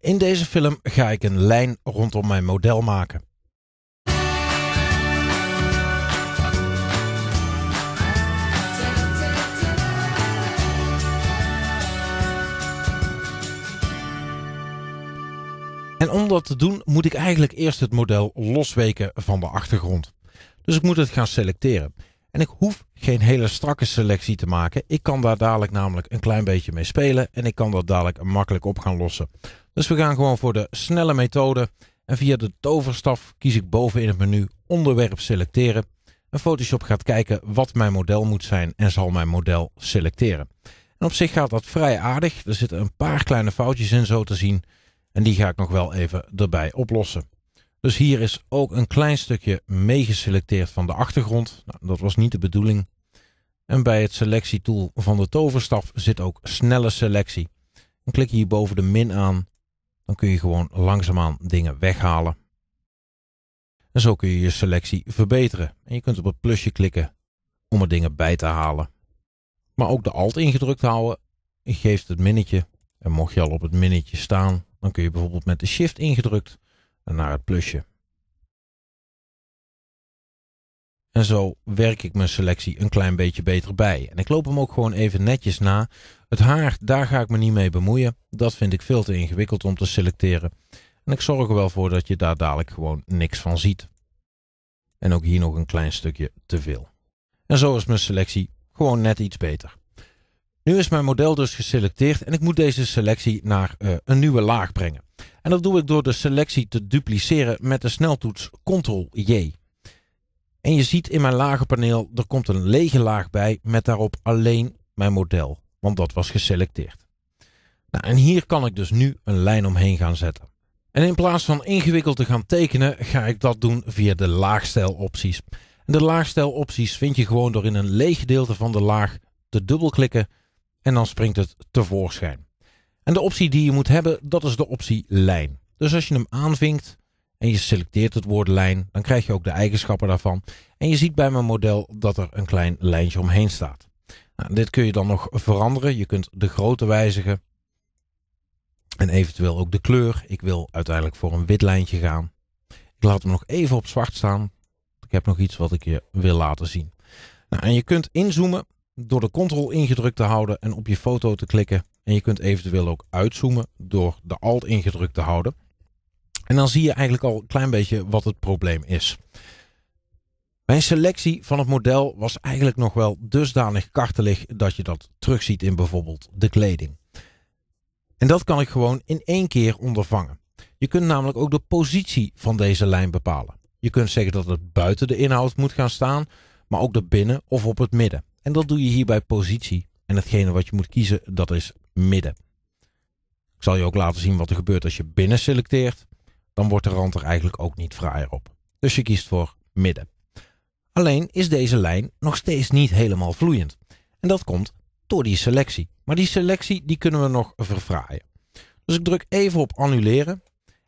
In deze film ga ik een lijn rondom mijn model maken. En om dat te doen moet ik eigenlijk eerst het model losweken van de achtergrond. Dus ik moet het gaan selecteren. En ik hoef geen hele strakke selectie te maken. Ik kan daar dadelijk namelijk een klein beetje mee spelen en ik kan dat dadelijk makkelijk op gaan lossen. Dus we gaan gewoon voor de snelle methode. En via de toverstaf kies ik boven in het menu onderwerp selecteren. En Photoshop gaat kijken wat mijn model moet zijn en zal mijn model selecteren. En op zich gaat dat vrij aardig. Er zitten een paar kleine foutjes in zo te zien. En die ga ik nog wel even erbij oplossen. Dus hier is ook een klein stukje meegeselecteerd van de achtergrond. Nou, dat was niet de bedoeling. En bij het selectietool van de toverstaf zit ook snelle selectie. Dan klik je hier boven de min aan dan kun je gewoon langzaamaan dingen weghalen. En zo kun je je selectie verbeteren. En je kunt op het plusje klikken om er dingen bij te halen. Maar ook de alt ingedrukt houden geeft het minnetje. En mocht je al op het minnetje staan, dan kun je bijvoorbeeld met de shift ingedrukt naar het plusje. En zo werk ik mijn selectie een klein beetje beter bij. En ik loop hem ook gewoon even netjes na. Het haar, daar ga ik me niet mee bemoeien. Dat vind ik veel te ingewikkeld om te selecteren. En ik zorg er wel voor dat je daar dadelijk gewoon niks van ziet. En ook hier nog een klein stukje te veel. En zo is mijn selectie gewoon net iets beter. Nu is mijn model dus geselecteerd en ik moet deze selectie naar eh, een nieuwe laag brengen. En dat doe ik door de selectie te dupliceren met de sneltoets Ctrl-J. En je ziet in mijn lagerpaneel, er komt een lege laag bij met daarop alleen mijn model, want dat was geselecteerd. Nou, en hier kan ik dus nu een lijn omheen gaan zetten. En in plaats van ingewikkeld te gaan tekenen, ga ik dat doen via de laagstijlopties. En de laagstijlopties vind je gewoon door in een leeg gedeelte van de laag te dubbelklikken en dan springt het tevoorschijn. En de optie die je moet hebben, dat is de optie lijn. Dus als je hem aanvinkt, en je selecteert het lijn. dan krijg je ook de eigenschappen daarvan. En je ziet bij mijn model dat er een klein lijntje omheen staat. Nou, dit kun je dan nog veranderen. Je kunt de grootte wijzigen en eventueel ook de kleur. Ik wil uiteindelijk voor een wit lijntje gaan. Ik laat hem nog even op zwart staan. Ik heb nog iets wat ik je wil laten zien. Nou, en je kunt inzoomen door de Ctrl ingedrukt te houden en op je foto te klikken. En je kunt eventueel ook uitzoomen door de alt ingedrukt te houden. En dan zie je eigenlijk al een klein beetje wat het probleem is. Mijn selectie van het model was eigenlijk nog wel dusdanig kartelig dat je dat terugziet in bijvoorbeeld de kleding. En dat kan ik gewoon in één keer ondervangen. Je kunt namelijk ook de positie van deze lijn bepalen. Je kunt zeggen dat het buiten de inhoud moet gaan staan, maar ook erbinnen of op het midden. En dat doe je hier bij positie. En hetgene wat je moet kiezen, dat is midden. Ik zal je ook laten zien wat er gebeurt als je binnen selecteert dan wordt de rand er eigenlijk ook niet fraaier op. Dus je kiest voor midden. Alleen is deze lijn nog steeds niet helemaal vloeiend. En dat komt door die selectie. Maar die selectie die kunnen we nog verfraaien. Dus ik druk even op annuleren.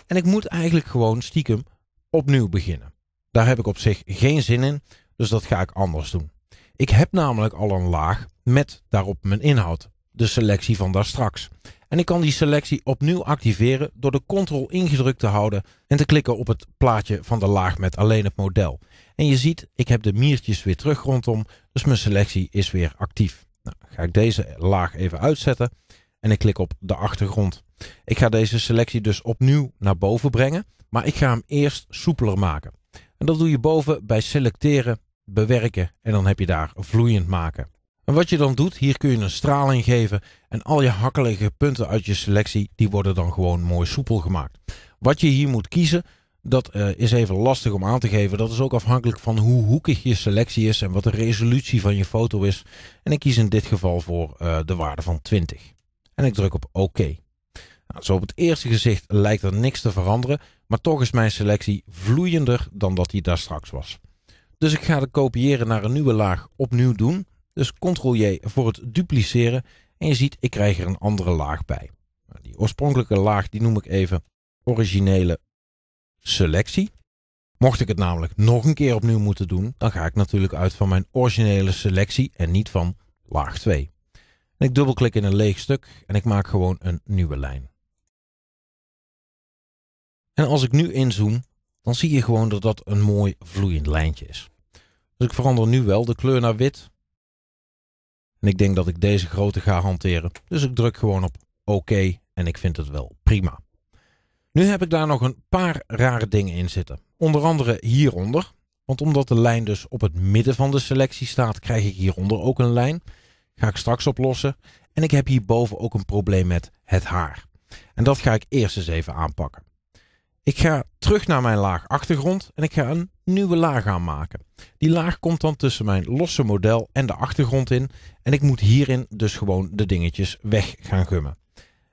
En ik moet eigenlijk gewoon stiekem opnieuw beginnen. Daar heb ik op zich geen zin in, dus dat ga ik anders doen. Ik heb namelijk al een laag met daarop mijn inhoud de selectie van daar straks. En ik kan die selectie opnieuw activeren door de Ctrl ingedrukt te houden en te klikken op het plaatje van de laag met alleen het model. En je ziet, ik heb de miertjes weer terug rondom, dus mijn selectie is weer actief. Nou, ga ik deze laag even uitzetten en ik klik op de achtergrond. Ik ga deze selectie dus opnieuw naar boven brengen, maar ik ga hem eerst soepeler maken. En dat doe je boven bij selecteren, bewerken en dan heb je daar vloeiend maken. En wat je dan doet, hier kun je een straling geven en al je hakkelige punten uit je selectie, die worden dan gewoon mooi soepel gemaakt. Wat je hier moet kiezen, dat eh, is even lastig om aan te geven. Dat is ook afhankelijk van hoe hoekig je selectie is en wat de resolutie van je foto is. En ik kies in dit geval voor eh, de waarde van 20. En ik druk op OK. Nou, zo op het eerste gezicht lijkt er niks te veranderen, maar toch is mijn selectie vloeiender dan dat die daar straks was. Dus ik ga het kopiëren naar een nieuwe laag opnieuw doen. Dus Ctrl-J voor het dupliceren. En je ziet, ik krijg er een andere laag bij. Nou, die oorspronkelijke laag, die noem ik even originele selectie. Mocht ik het namelijk nog een keer opnieuw moeten doen, dan ga ik natuurlijk uit van mijn originele selectie en niet van laag 2. En ik dubbelklik in een leeg stuk en ik maak gewoon een nieuwe lijn. En als ik nu inzoom, dan zie je gewoon dat dat een mooi vloeiend lijntje is. Dus ik verander nu wel de kleur naar wit, en ik denk dat ik deze grootte ga hanteren. Dus ik druk gewoon op oké en ik vind het wel prima. Nu heb ik daar nog een paar rare dingen in zitten. Onder andere hieronder. Want omdat de lijn dus op het midden van de selectie staat, krijg ik hieronder ook een lijn. Ga ik straks oplossen. En ik heb hierboven ook een probleem met het haar. En dat ga ik eerst eens even aanpakken. Ik ga terug naar mijn laag achtergrond en ik ga een nieuwe laag aanmaken. Die laag komt dan tussen mijn losse model en de achtergrond in. En ik moet hierin dus gewoon de dingetjes weg gaan gummen.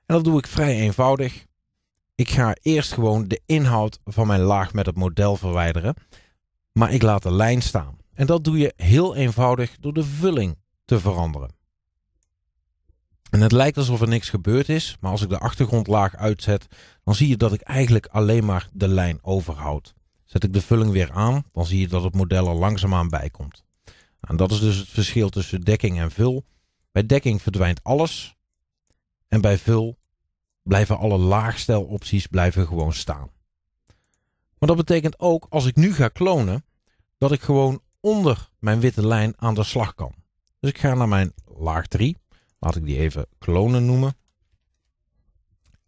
En dat doe ik vrij eenvoudig. Ik ga eerst gewoon de inhoud van mijn laag met het model verwijderen. Maar ik laat de lijn staan. En dat doe je heel eenvoudig door de vulling te veranderen. En het lijkt alsof er niks gebeurd is, maar als ik de achtergrondlaag uitzet, dan zie je dat ik eigenlijk alleen maar de lijn overhoud. Zet ik de vulling weer aan, dan zie je dat het model er langzaamaan bij komt. En dat is dus het verschil tussen dekking en vul. Bij dekking verdwijnt alles en bij vul blijven alle laagstelopties blijven gewoon staan. Maar dat betekent ook, als ik nu ga klonen, dat ik gewoon onder mijn witte lijn aan de slag kan. Dus ik ga naar mijn laag 3, Laat ik die even klonen noemen.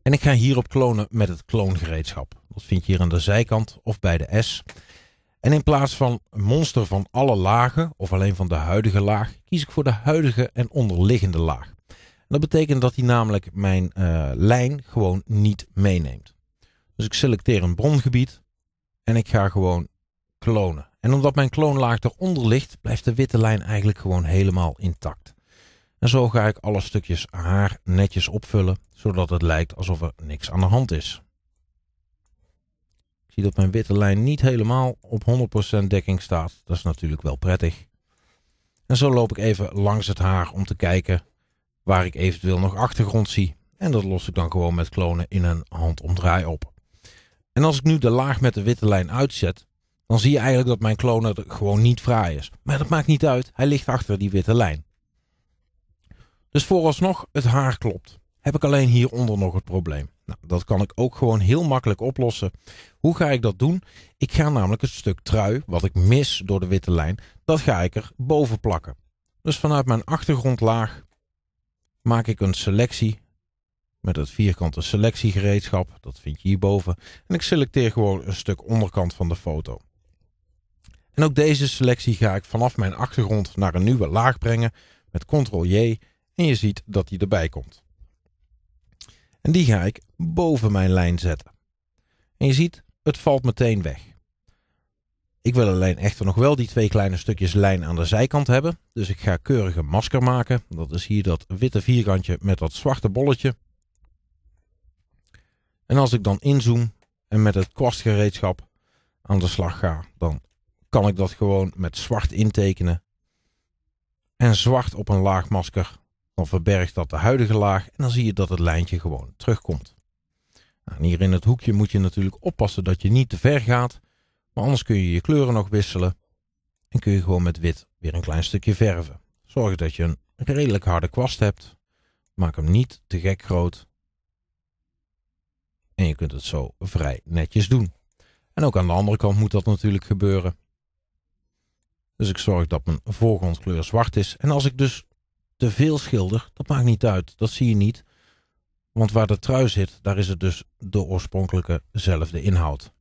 En ik ga hierop klonen met het kloongereedschap. Dat vind je hier aan de zijkant of bij de S. En in plaats van monster van alle lagen of alleen van de huidige laag, kies ik voor de huidige en onderliggende laag. dat betekent dat hij namelijk mijn eh, lijn gewoon niet meeneemt. Dus ik selecteer een brongebied en ik ga gewoon klonen. En omdat mijn kloonlaag eronder ligt, blijft de witte lijn eigenlijk gewoon helemaal intact. En zo ga ik alle stukjes haar netjes opvullen, zodat het lijkt alsof er niks aan de hand is. Ik zie dat mijn witte lijn niet helemaal op 100% dekking staat. Dat is natuurlijk wel prettig. En zo loop ik even langs het haar om te kijken waar ik eventueel nog achtergrond zie. En dat los ik dan gewoon met klonen in een handomdraai op. En als ik nu de laag met de witte lijn uitzet, dan zie je eigenlijk dat mijn kloner gewoon niet fraai is. Maar dat maakt niet uit, hij ligt achter die witte lijn. Dus vooralsnog, het haar klopt. Heb ik alleen hieronder nog het probleem. Nou, dat kan ik ook gewoon heel makkelijk oplossen. Hoe ga ik dat doen? Ik ga namelijk het stuk trui, wat ik mis door de witte lijn, dat ga ik er boven plakken. Dus vanuit mijn achtergrondlaag maak ik een selectie met het vierkante selectiegereedschap. Dat vind je hierboven. En ik selecteer gewoon een stuk onderkant van de foto. En ook deze selectie ga ik vanaf mijn achtergrond naar een nieuwe laag brengen met Ctrl-J en je ziet dat die erbij komt. En die ga ik boven mijn lijn zetten. En je ziet, het valt meteen weg. Ik wil alleen echter nog wel die twee kleine stukjes lijn aan de zijkant hebben. Dus ik ga keurig een masker maken. Dat is hier dat witte vierkantje met dat zwarte bolletje. En als ik dan inzoom en met het kwastgereedschap aan de slag ga, dan kan ik dat gewoon met zwart intekenen. En zwart op een laag masker verbergt dat de huidige laag en dan zie je dat het lijntje gewoon terugkomt. Nou, hier in het hoekje moet je natuurlijk oppassen dat je niet te ver gaat. Maar anders kun je je kleuren nog wisselen. En kun je gewoon met wit weer een klein stukje verven. Zorg dat je een redelijk harde kwast hebt. Maak hem niet te gek groot. En je kunt het zo vrij netjes doen. En ook aan de andere kant moet dat natuurlijk gebeuren. Dus ik zorg dat mijn voorgrondkleur zwart is. En als ik dus te veel schilder, dat maakt niet uit. Dat zie je niet. Want waar de trui zit, daar is het dus de oorspronkelijke zelfde inhoud.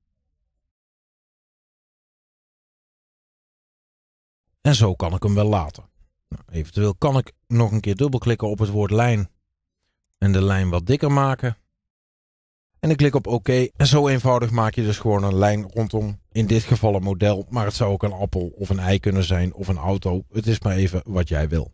En zo kan ik hem wel laten. Nou, eventueel kan ik nog een keer dubbelklikken op het woord lijn en de lijn wat dikker maken. En ik klik op oké. En zo eenvoudig maak je dus gewoon een lijn rondom, in dit geval een model, maar het zou ook een appel of een ei kunnen zijn of een auto. Het is maar even wat jij wil.